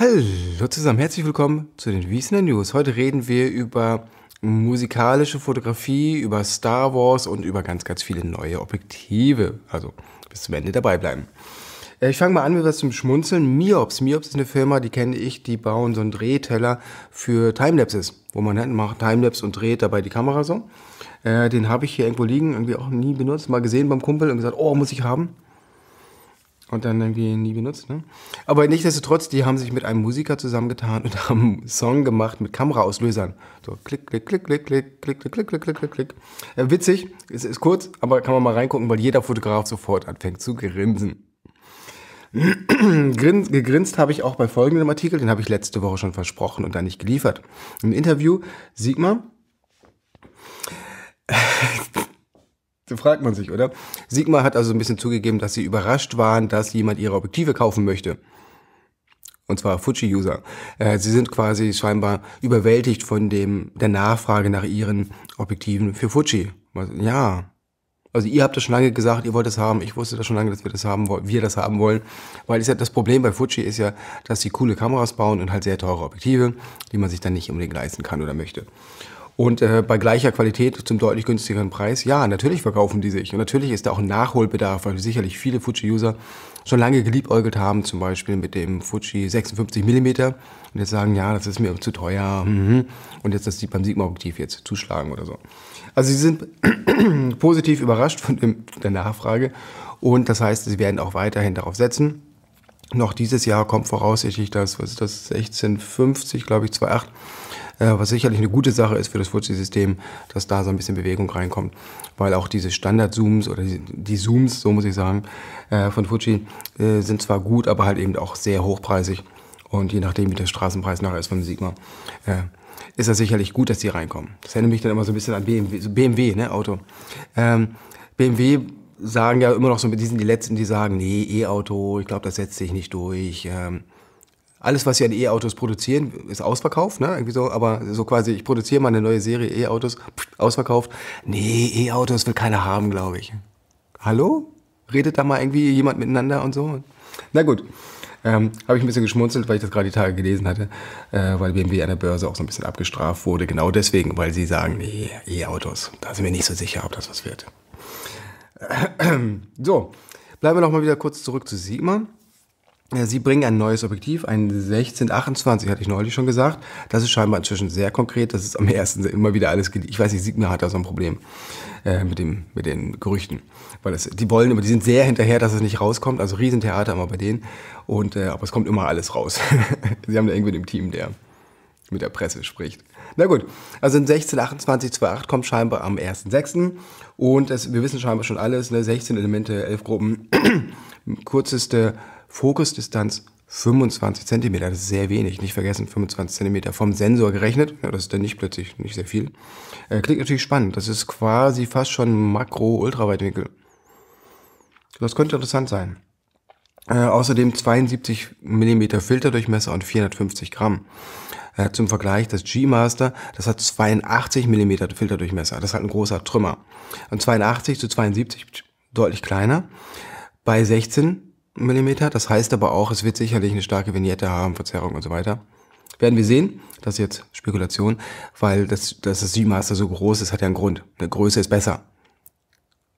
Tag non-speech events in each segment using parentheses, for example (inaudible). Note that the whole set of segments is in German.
Hallo zusammen, herzlich willkommen zu den Wiesner News. Heute reden wir über musikalische Fotografie, über Star Wars und über ganz, ganz viele neue Objektive. Also bis zum Ende dabei bleiben. Äh, ich fange mal an mit was zum Schmunzeln. Miops. Miops ist eine Firma, die kenne ich, die bauen so einen Drehteller für Timelapses, wo man halt macht Timelapse und dreht dabei die Kamera so. Äh, den habe ich hier irgendwo liegen, irgendwie auch nie benutzt, mal gesehen beim Kumpel und gesagt, oh, muss ich haben. Und dann irgendwie nie benutzt, ne? Aber nichtsdestotrotz, die haben sich mit einem Musiker zusammengetan und haben einen Song gemacht mit Kameraauslösern. So klick, klick, klick, klick, klick, klick, klick, klick, klick, klick, klick, klick. Äh, witzig, es ist kurz, aber kann man mal reingucken, weil jeder Fotograf sofort anfängt zu grinsen. Grins, gegrinst habe ich auch bei folgendem Artikel, den habe ich letzte Woche schon versprochen und dann nicht geliefert. Im Interview Sigma da fragt man sich, oder? Sigma hat also ein bisschen zugegeben, dass sie überrascht waren, dass jemand ihre Objektive kaufen möchte. Und zwar Fuji-User. Äh, sie sind quasi scheinbar überwältigt von dem, der Nachfrage nach ihren Objektiven für Fuji. Ja. Also ihr habt das schon lange gesagt, ihr wollt das haben. Ich wusste das schon lange, dass wir das haben wollen, wir das haben wollen. Weil ist ja, das Problem bei Fuji ist ja, dass sie coole Kameras bauen und halt sehr teure Objektive, die man sich dann nicht unbedingt leisten kann oder möchte. Und äh, bei gleicher Qualität zum deutlich günstigeren Preis, ja, natürlich verkaufen die sich. Und natürlich ist da auch ein Nachholbedarf, weil sicherlich viele Fuji-User schon lange geliebäugelt haben, zum Beispiel mit dem Fuji 56 mm und jetzt sagen, ja, das ist mir zu teuer mhm. und jetzt das beim Sigma-Objektiv jetzt zuschlagen oder so. Also sie sind (clears throat) positiv überrascht von dem, der Nachfrage und das heißt, sie werden auch weiterhin darauf setzen. Noch dieses Jahr kommt voraussichtlich das, was ist das, 1650, glaube ich, 2,8 äh, was sicherlich eine gute Sache ist für das Fuzzi-System, dass da so ein bisschen Bewegung reinkommt, weil auch diese Standard-Zooms oder die, Zooms, so muss ich sagen, äh, von Fuji äh, sind zwar gut, aber halt eben auch sehr hochpreisig und je nachdem, wie der Straßenpreis nachher ist von Sigma, ist das sicherlich gut, dass die reinkommen. Das erinnert mich dann immer so ein bisschen an BMW, BMW ne, Auto. Ähm, BMW sagen ja immer noch so, die sind die Letzten, die sagen, nee, E-Auto, ich glaube, das setzt sich nicht durch. Ähm, alles, was sie an E-Autos produzieren, ist ausverkauft, ne? Irgendwie so, aber so quasi, ich produziere mal eine neue Serie E-Autos, ausverkauft. Nee, E-Autos will keiner haben, glaube ich. Hallo? Redet da mal irgendwie jemand miteinander und so? Na gut. Ähm, Habe ich ein bisschen geschmunzelt, weil ich das gerade die Tage gelesen hatte, äh, weil BMW an der Börse auch so ein bisschen abgestraft wurde. Genau deswegen, weil sie sagen, nee, E-Autos, da sind wir nicht so sicher, ob das was wird. Äh, (clears throat) äh, so, bleiben wir noch mal wieder kurz zurück zu Sigma. Sie bringen ein neues Objektiv, ein 1628, hatte ich neulich schon gesagt. Das ist scheinbar inzwischen sehr konkret. Das ist am ersten (laughs) immer wieder alles. Ich weiß nicht, Signa hat da so ein Problem äh, mit, dem, mit den Gerüchten. Weil das, die wollen immer, die sind sehr hinterher, dass es nicht rauskommt. Also Riesentheater immer bei denen. Und, äh, aber es kommt immer alles raus. (laughs) Sie haben da irgendwie im Team, der mit der Presse spricht. Na gut, also in 162828 kommt scheinbar am 1.6. Und es, wir wissen scheinbar schon alles, ne? 16 Elemente, 11 Gruppen, (clears throat) kürzeste Fokusdistanz 25 cm, das ist sehr wenig, nicht vergessen, 25 cm vom Sensor gerechnet, ja, das ist dann nicht plötzlich nicht sehr viel. Äh, klingt natürlich spannend, das ist quasi fast schon Makro-Ultraweitwinkel. Das könnte interessant sein. Äh, außerdem 72 mm Filterdurchmesser und 450 Gramm. Äh, zum Vergleich, das G-Master, das hat 82 mm Filterdurchmesser, das hat ein großer Trümmer. Und 82 zu 72 deutlich kleiner. Bei 16 Millimeter. Das heißt aber auch, es wird sicherlich eine starke Vignette haben, Verzerrung und so weiter. Werden wir sehen. Das ist jetzt Spekulation, weil das, dass das Seamaster so groß ist, hat ja einen Grund. Eine Größe ist besser,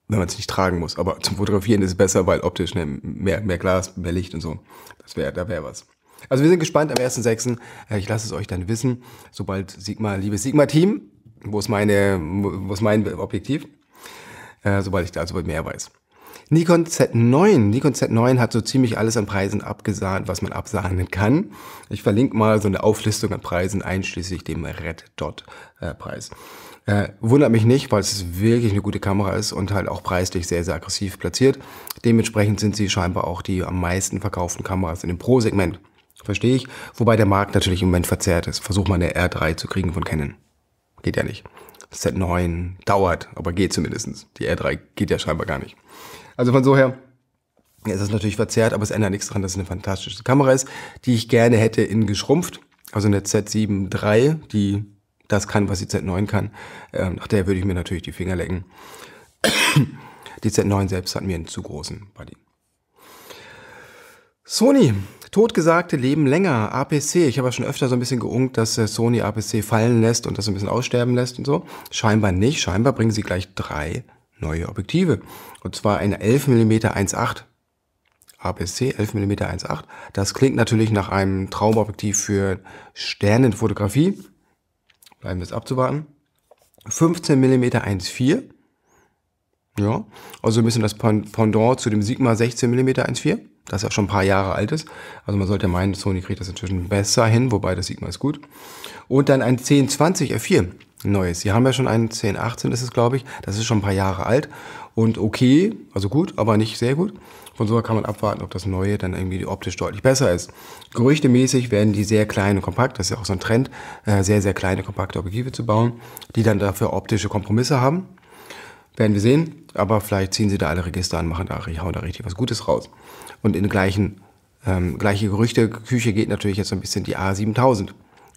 wenn man es nicht tragen muss. Aber zum Fotografieren ist es besser, weil optisch mehr, mehr Glas, mehr Licht und so. Das wäre, da wäre was. Also wir sind gespannt am 1.6. Äh, ich lasse es euch dann wissen, sobald Sigma, liebes Sigma-Team, wo ist meine, wo ist mein Objektiv? Äh, sobald ich da dazu mehr weiß. Nikon Z9. Nikon Z9 hat so ziemlich alles an Preisen abgesahnt, was man absahnen kann. Ich verlinke mal so eine Auflistung an Preisen, einschließlich dem Red Dot äh, Preis. Äh, wundert mich nicht, weil es wirklich eine gute Kamera ist und halt auch preislich sehr, sehr aggressiv platziert. Dementsprechend sind sie scheinbar auch die am meisten verkauften Kameras in dem Pro-Segment. Verstehe ich. Wobei der Markt natürlich im Moment verzerrt ist. Versuch mal eine R3 zu kriegen von Canon. Geht ja nicht. Z9 dauert, aber geht zumindestens. Die R3 geht ja scheinbar gar nicht. Also von so her ja, ist das natürlich verzerrt, aber es ändert nichts daran, dass es eine fantastische Kamera ist, die ich gerne hätte in geschrumpft. Also eine Z7 III, die das kann, was die Z9 kann. Ähm, nach der würde ich mir natürlich die Finger lecken. (coughs) Die Z9 selbst hat mir einen zu großen Buddy. Sony, totgesagte leben länger, APC. Ich habe ja schon öfter so ein bisschen geunkt, dass äh, Sony APC fallen lässt und das ein bisschen aussterben lässt und so. Scheinbar nicht. Scheinbar bringen sie gleich drei neue Objektive. Und zwar eine 11 mm 1.8. APS-C 11 mm 1.8. Das klingt natürlich nach einem Traumobjektiv für Sternenfotografie. Bleiben wir es abzuwarten. 15 mm 1.4. Ja, also ein bisschen das Pendant zu dem Sigma 16 mm 1.4, das ja schon ein paar Jahre alt ist. Also man sollte meinen, Sony kriegt das inzwischen besser hin, wobei das Sigma ist gut. Und dann ein 1020 F4. Neues. Sie haben ja schon einen 1018, ist es, glaube ich. Das ist schon ein paar Jahre alt und okay, also gut, aber nicht sehr gut. Von so kann man abwarten, ob das Neue dann irgendwie optisch deutlich besser ist. Gerüchtemäßig werden die sehr kleinen und kompakt, das ist ja auch so ein Trend, äh, sehr, sehr kleine kompakte Objektive zu bauen, die dann dafür optische Kompromisse haben. Werden wir sehen, aber vielleicht ziehen sie da alle Register an, machen da, hauen da richtig was Gutes raus. Und in gleichen, ähm, gleiche Gerüchteküche geht natürlich jetzt so ein bisschen die A7000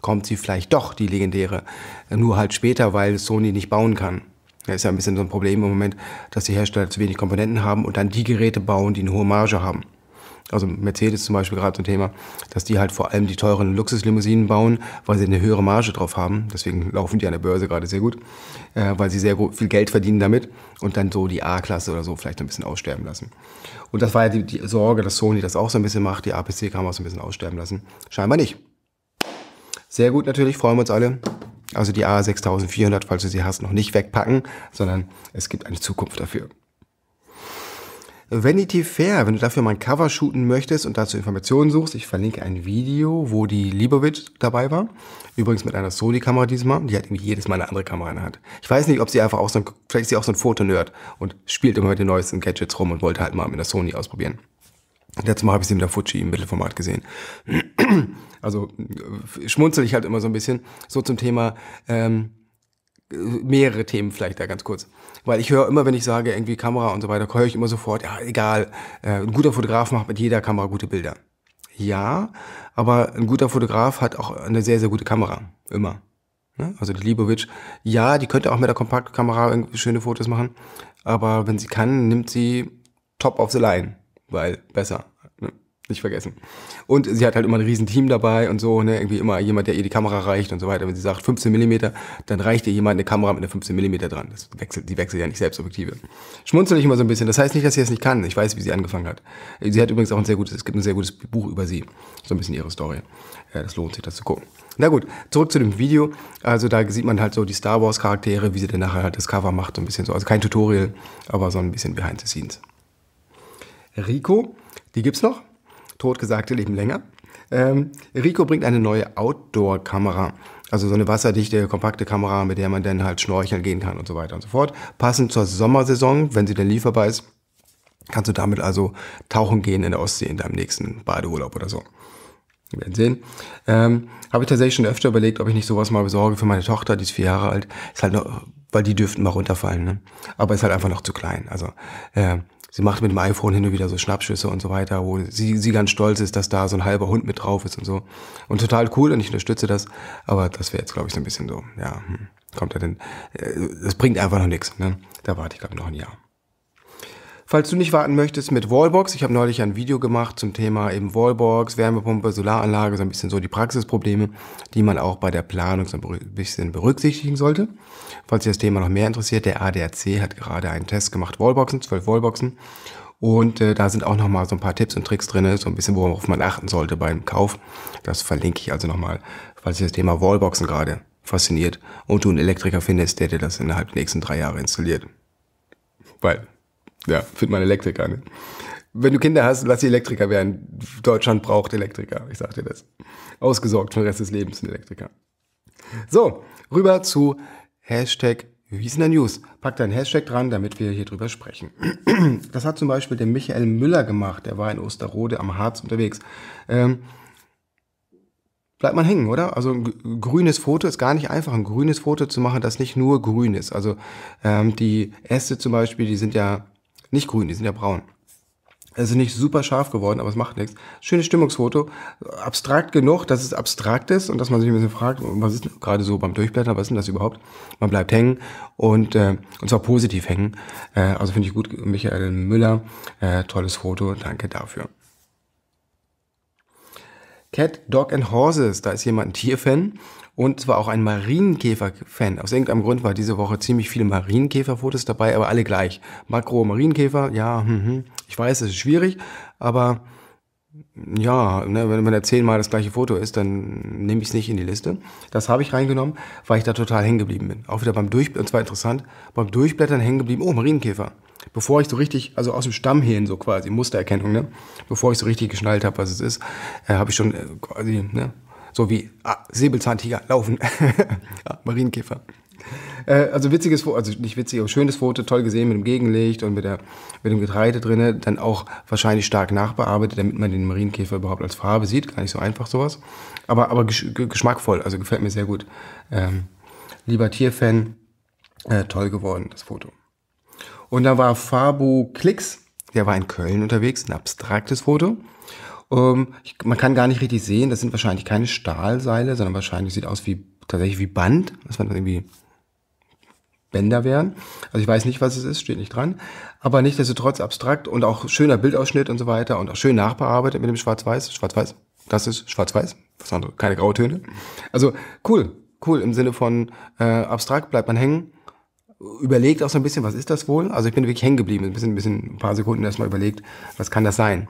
kommt sie vielleicht doch, die legendäre. Nur halt später, weil Sony nicht bauen kann. Das ist ja ein bisschen so ein Problem im Moment, dass die Hersteller zu wenig Komponenten haben und dann die Geräte bauen, die eine hohe Marge haben. Also Mercedes zum Beispiel gerade so ein Thema, dass die halt vor allem die teuren Luxuslimousinen bauen, weil sie eine höhere Marge drauf haben. Deswegen laufen die an der Börse gerade sehr gut, äh, weil sie sehr viel Geld verdienen damit und dann so die A-Klasse oder so vielleicht ein bisschen aussterben lassen. Und das war ja die, die Sorge, dass Sony das auch so ein bisschen macht, die apc kamera so ein bisschen aussterben lassen. Scheinbar nicht. Sehr gut natürlich, freuen wir uns alle. Also die A6400, falls du sie hast, noch nicht wegpacken, sondern es gibt eine Zukunft dafür. Vanity Fair, wenn du dafür mal ein Cover shooten möchtest und dazu Informationen suchst, ich verlinke ein Video, wo die Liebowitz dabei war. Übrigens mit einer Sony-Kamera diesmal. Die hat irgendwie jedes Mal eine andere Kamera in der Hand. Ich weiß nicht, ob sie einfach auch so ein, vielleicht ist sie auch so ein Fotonerd und spielt immer mit den neuesten Gadgets rum und wollte halt mal mit der Sony ausprobieren. Letztes Mal habe ich sie mit der Fuji im Mittelformat gesehen also äh, schmunzel ich halt immer so ein bisschen, so zum Thema ähm, mehrere Themen vielleicht da ganz kurz. Weil ich höre immer, wenn ich sage, irgendwie Kamera und so weiter, höre ich immer sofort, ja, egal, äh, ein guter Fotograf macht mit jeder Kamera gute Bilder. Ja, aber ein guter Fotograf hat auch eine sehr, sehr gute Kamera. Immer. Ne? Also die Liebovic, ja, die könnte auch mit der Kompaktkamera schöne Fotos machen, aber wenn sie kann, nimmt sie top of the line, weil besser. Nicht vergessen. Und sie hat halt immer ein Riesenteam dabei und so, ne? Irgendwie immer jemand, der ihr die Kamera reicht und so weiter. Wenn sie sagt 15 Millimeter, dann reicht ihr jemand eine Kamera mit einer 15 Millimeter dran. Das wechselt, die wechselt ja nicht selbst Objektive. Schmunzel ich immer so ein bisschen. Das heißt nicht, dass sie es das nicht kann. Ich weiß, wie sie angefangen hat. Sie hat übrigens auch ein sehr gutes, es gibt ein sehr gutes Buch über sie. So ein bisschen ihre Story. Ja, das lohnt sich, das zu gucken. Na gut, zurück zu dem Video. Also da sieht man halt so die Star Wars Charaktere, wie sie dann nachher halt das Cover macht, so ein bisschen so. Also kein Tutorial, aber so ein bisschen behind the scenes. Rico, die gibt's noch. Totgesagte leben länger. Ähm, Rico bringt eine neue Outdoor-Kamera. Also so eine wasserdichte, kompakte Kamera, mit der man dann halt schnorcheln gehen kann und so weiter und so fort. Passend zur Sommersaison, wenn sie denn lieferbar ist, kannst du damit also tauchen gehen in der Ostsee in deinem nächsten Badeurlaub oder so. Wir werden sehen. Ähm, Habe ich tatsächlich schon öfter überlegt, ob ich nicht sowas mal besorge für meine Tochter, die ist vier Jahre alt. Ist halt noch, weil die dürften mal runterfallen. Ne? Aber ist halt einfach noch zu klein. Also äh, sie macht mit dem iPhone hin und wieder so Schnappschüsse und so weiter, wo sie, sie ganz stolz ist, dass da so ein halber Hund mit drauf ist und so. Und total cool und ich unterstütze das, aber das wäre jetzt, glaube ich, so ein bisschen so, ja, hm, kommt er denn, äh, das bringt einfach noch nichts, ne? Da warte ich, glaube ich, noch ein Jahr. Falls du nicht warten möchtest mit Wallbox, ich habe neulich ein Video gemacht zum Thema eben Wallbox, Wärmepumpe, Solaranlage, so ein bisschen so die Praxisprobleme, die man auch bei der Planung so ein bisschen berücksichtigen sollte. Falls dir das Thema noch mehr interessiert, der ADAC hat gerade einen Test gemacht, Wallboxen, zwölf Wallboxen. Und äh, da sind auch nochmal so ein paar Tipps und Tricks drin, so ein bisschen, worauf man achten sollte beim Kauf. Das verlinke ich also nochmal, falls dir das Thema Wallboxen gerade fasziniert und du einen Elektriker findest, der dir das innerhalb der nächsten drei Jahre installiert. Weil ja, find man Elektriker. Ne? Wenn du Kinder hast, lass sie Elektriker werden. Deutschland braucht Elektriker, ich sag dir das. Ausgesorgt für den Rest des Lebens ein Elektriker. So, rüber zu Hashtag Wiesner News. Pack deinen Hashtag dran, damit wir hier drüber sprechen. Das hat zum Beispiel der Michael Müller gemacht. Der war in Osterode am Harz unterwegs. Ähm, bleibt man hängen, oder? Also ein grünes Foto ist gar nicht einfach, ein grünes Foto zu machen, das nicht nur grün ist. Also ähm, die Äste zum Beispiel, die sind ja nicht grün, die sind ja braun. Es also ist nicht super scharf geworden, aber es macht nichts. Schönes Stimmungsfoto. Abstrakt genug, dass es abstrakt ist und dass man sich ein bisschen fragt, was ist gerade so beim Durchblättern, was ist denn das überhaupt? Man bleibt hängen und, äh, und zwar positiv hängen. Äh, also finde ich gut, Michael Müller. Äh, tolles Foto, danke dafür. Cat, Dog and Horses. Da ist jemand ein Tierfan und zwar auch ein Marienkäfer-Fan. Aus irgendeinem Grund war diese Woche ziemlich viele Marienkäfer-Fotos dabei, aber alle gleich. Makro Marienkäfer, ja, hm, hm. ich weiß, es ist schwierig, aber ja, ne, wenn, wenn da zehnmal das gleiche Foto ist, dann nehme ich es nicht in die Liste. Das habe ich reingenommen, weil ich da total hängen geblieben bin. Auch wieder beim Durchblättern, und zwar interessant, beim Durchblättern hängen geblieben, oh, Marienkäfer. Bevor ich so richtig, also aus dem Stamm hin so quasi, Mustererkennung, ne? Bevor ich so richtig geschnallt habe, was es ist, äh, habe ich schon äh, quasi, ne? So wie, ah, Säbelzahntiger, laufen. (laughs) ja, Marienkäfer. Äh, also witziges Foto, also nicht witzig, aber schönes Foto, toll gesehen mit dem Gegenlicht und mit, der, mit dem Getreide drin, dann auch wahrscheinlich stark nachbearbeitet, damit man den Marienkäfer überhaupt als Farbe sieht, gar nicht so einfach sowas, aber, aber gesch geschmackvoll, also gefällt mir sehr gut. Ähm, lieber Tierfan, äh, toll geworden, das Foto. Und da war Fabu Klicks, der war in Köln unterwegs, ein abstraktes Foto. Ähm, ich, man kann gar nicht richtig sehen, das sind wahrscheinlich keine Stahlseile, sondern wahrscheinlich sieht aus wie tatsächlich wie Band, Das war irgendwie Bänder wären. Also ich weiß nicht, was es ist, steht nicht dran. Aber nichtsdestotrotz abstrakt und auch schöner Bildausschnitt und so weiter und auch schön nachbearbeitet mit dem Schwarz-Weiß. Schwarz-Weiß, das ist Schwarz-Weiß. Was andere? Keine Grautöne. Also cool, cool im Sinne von äh, abstrakt bleibt man hängen. Überlegt auch so ein bisschen, was ist das wohl? Also ich bin wirklich hängen geblieben, ein bisschen, ein bisschen, ein paar Sekunden erstmal überlegt, was kann das sein?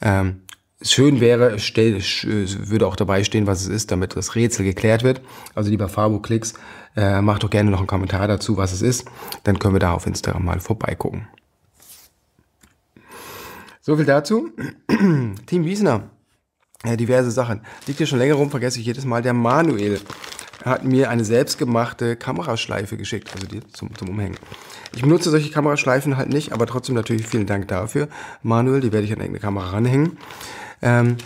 Ähm, Schön wäre, es würde auch dabei stehen, was es ist, damit das Rätsel geklärt wird. Also lieber Fabo Klicks, äh, macht doch gerne noch einen Kommentar dazu, was es ist. Dann können wir da auf Instagram mal vorbeigucken. So viel dazu. (clears throat) Team Wiesner. Ja, diverse Sachen. Liegt hier schon länger rum, vergesse ich jedes Mal. Der Manuel hat mir eine selbstgemachte Kameraschleife geschickt, also die zum, zum Umhängen. Ich benutze solche Kameraschleifen halt nicht, aber trotzdem natürlich vielen Dank dafür. Manuel, die werde ich an irgendeine Kamera ranhängen. Ähm,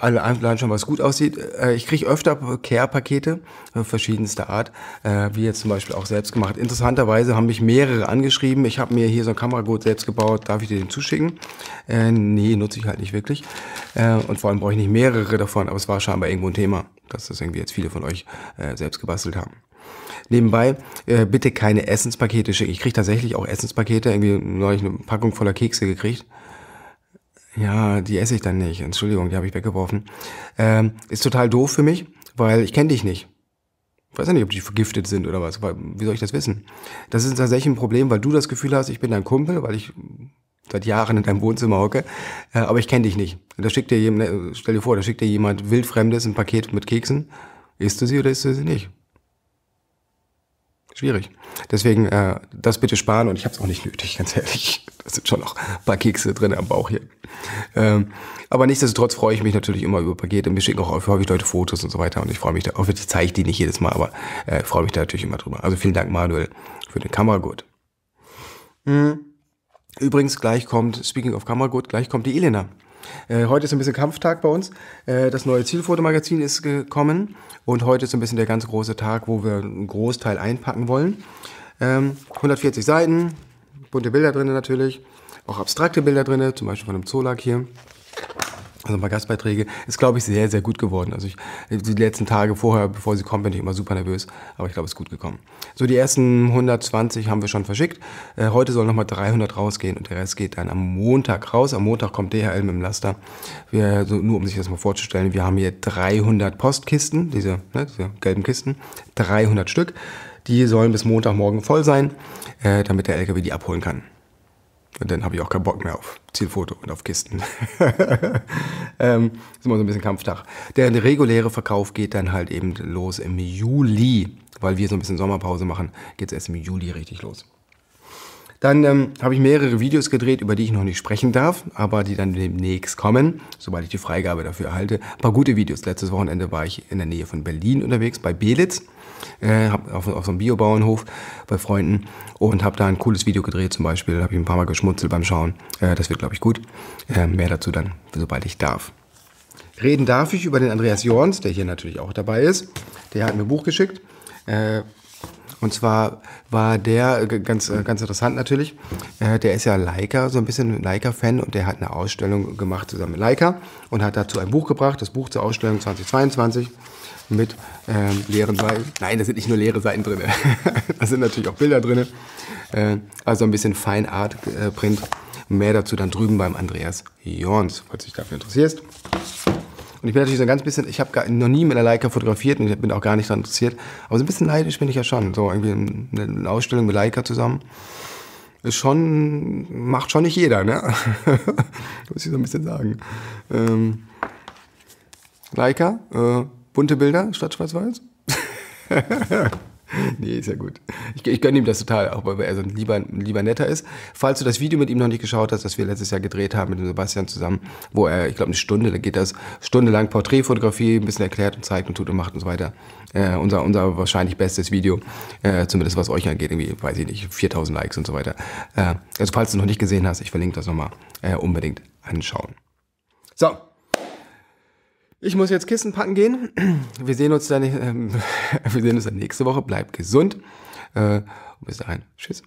allein schon, was gut aussieht. Äh, ich kriege öfter Care-Pakete äh, verschiedenster Art, äh, wie jetzt zum Beispiel auch selbst gemacht. Interessanterweise haben mich mehrere angeschrieben. Ich habe mir hier so ein Kameragurt selbst gebaut. Darf ich dir den zuschicken? Äh, nee, nutze ich halt nicht wirklich. Äh, und vor allem brauche ich nicht mehrere davon, aber es war scheinbar irgendwo ein Thema, dass das irgendwie jetzt viele von euch äh, selbst gebastelt haben. Nebenbei, äh, bitte keine Essenspakete schicken. Ich kriege tatsächlich auch Essenspakete, irgendwie neulich eine Packung voller Kekse gekriegt. Ja, die esse ich dann nicht. Entschuldigung, die habe ich weggeworfen. Ähm, ist total doof für mich, weil ich kenne dich nicht. Ich weiß ja nicht, ob die vergiftet sind oder was. Weil, Wie soll ich das wissen? Das ist tatsächlich ein Problem, weil du das Gefühl hast, ich bin dein Kumpel, weil ich seit Jahren in deinem Wohnzimmer hocke, äh, aber ich kenne dich nicht. Da schickt dir jemand, ne, stell dir vor, da schickt dir jemand wildfremdes ein Paket mit Keksen. Isst du sie oder isst du sie nicht? schwierig. Deswegen äh, das bitte sparen und ich habe es auch nicht nötig, ganz ehrlich. Da sind schon noch ein paar Kekse drin am Bauch hier. Ähm, aber nichtsdestotrotz freue ich mich natürlich immer über Pakete. Mir schicken auch häufig Leute Fotos und so weiter und ich freue mich da. Hoffentlich zeige ich die nicht jedes Mal, aber äh, freue mich da natürlich immer drüber. Also vielen Dank, Manuel, für den Kameragurt. Mhm. Übrigens, gleich kommt, speaking of Kameragurt, gleich kommt die Elena. Äh, heute ist ein bisschen Kampftag bei uns. Äh, das neue Zielfotomagazin ist gekommen und heute ist ein bisschen der ganz große Tag, wo wir einen Großteil einpacken wollen. 140 ähm, Seiten, bunte Bilder drin natürlich, auch abstrakte Bilder drin, zum Beispiel von einem Zolak hier also ein paar Gastbeiträge, ist, glaube ich, sehr, sehr gut geworden. Also ich, die letzten Tage vorher, bevor sie kommt, bin ich immer super nervös, aber ich glaube, es ist gut gekommen. So, die ersten 120 haben wir schon verschickt. Äh, heute sollen nochmal 300 rausgehen und der Rest geht dann am Montag raus. Am Montag kommt DHL mit dem Laster. Wir, so, nur um sich das mal vorzustellen, wir haben hier 300 Postkisten, diese, ne, diese gelben Kisten, 300 Stück. Die sollen bis Montagmorgen voll sein, äh, damit der LKW die abholen kann. Und dann habe ich auch keinen Bock mehr auf Zielfoto und auf Kisten. (laughs) ähm, ist immer so ein bisschen Kampftag. Der reguläre Verkauf geht dann halt eben los im Juli, weil wir so ein bisschen Sommerpause machen, geht es erst im Juli richtig los. Dann ähm, habe ich mehrere Videos gedreht, über die ich noch nicht sprechen darf, aber die dann demnächst kommen, sobald ich die Freigabe dafür erhalte. Ein paar gute Videos. Letztes Wochenende war ich in der Nähe von Berlin unterwegs, bei Belitz äh, auf, auf so einem Biobauernhof bei Freunden und habe da ein cooles Video gedreht zum Beispiel. Da habe ich ein paar Mal geschmunzelt beim Schauen. Äh, das wird, glaube ich, gut. Äh, mehr dazu dann, sobald ich darf. Reden darf ich über den Andreas Jorns, der hier natürlich auch dabei ist. Der hat mir ein Buch geschickt. Äh, und zwar war der ganz, äh, ganz interessant natürlich. Äh, der ist ja Leica, so ein bisschen Leica-Fan und der hat eine Ausstellung gemacht zusammen mit Leica und hat dazu ein Buch gebracht, das Buch zur Ausstellung 2022 mit ähm, leeren Seiten. Nein, da sind nicht nur leere Seiten drin. (laughs) da sind natürlich auch Bilder drin. Äh, also ein bisschen Fine Art äh, Print. Mehr dazu dann drüben beim Andreas Jorns, falls du dich dafür interessierst. Und ich bin natürlich so ein ganz bisschen, ich habe noch nie mit einer Leica fotografiert und ich bin auch gar nicht daran interessiert. Aber so ein bisschen neidisch bin ich ja schon. So irgendwie eine Ausstellung mit Leica zusammen ist schon, macht schon nicht jeder, ne? (laughs) Muss ich so ein bisschen sagen. Ähm, Leica, äh, Bunte Bilder statt schwarz-weiß? (laughs) nee, ist ja gut. Ich, ich gönne ihm das total, auch weil er so ein lieber, lieber netter ist. Falls du das Video mit ihm noch nicht geschaut hast, das wir letztes Jahr gedreht haben mit dem Sebastian zusammen, wo er, ich glaube, eine Stunde, da geht das stundenlang Porträtfotografie, ein bisschen erklärt und zeigt und tut und macht und so weiter. Äh, unser, unser wahrscheinlich bestes Video, äh, zumindest was euch angeht, irgendwie, weiß ich nicht, 4000 Likes und so weiter. Äh, also falls du noch nicht gesehen hast, ich verlinke das nochmal äh, unbedingt anschauen. So, ich muss jetzt Kissen packen gehen. Wir sehen uns dann, äh, (laughs) wir sehen uns dann nächste Woche. Bleibt gesund. Äh, bis dahin. Tschüss.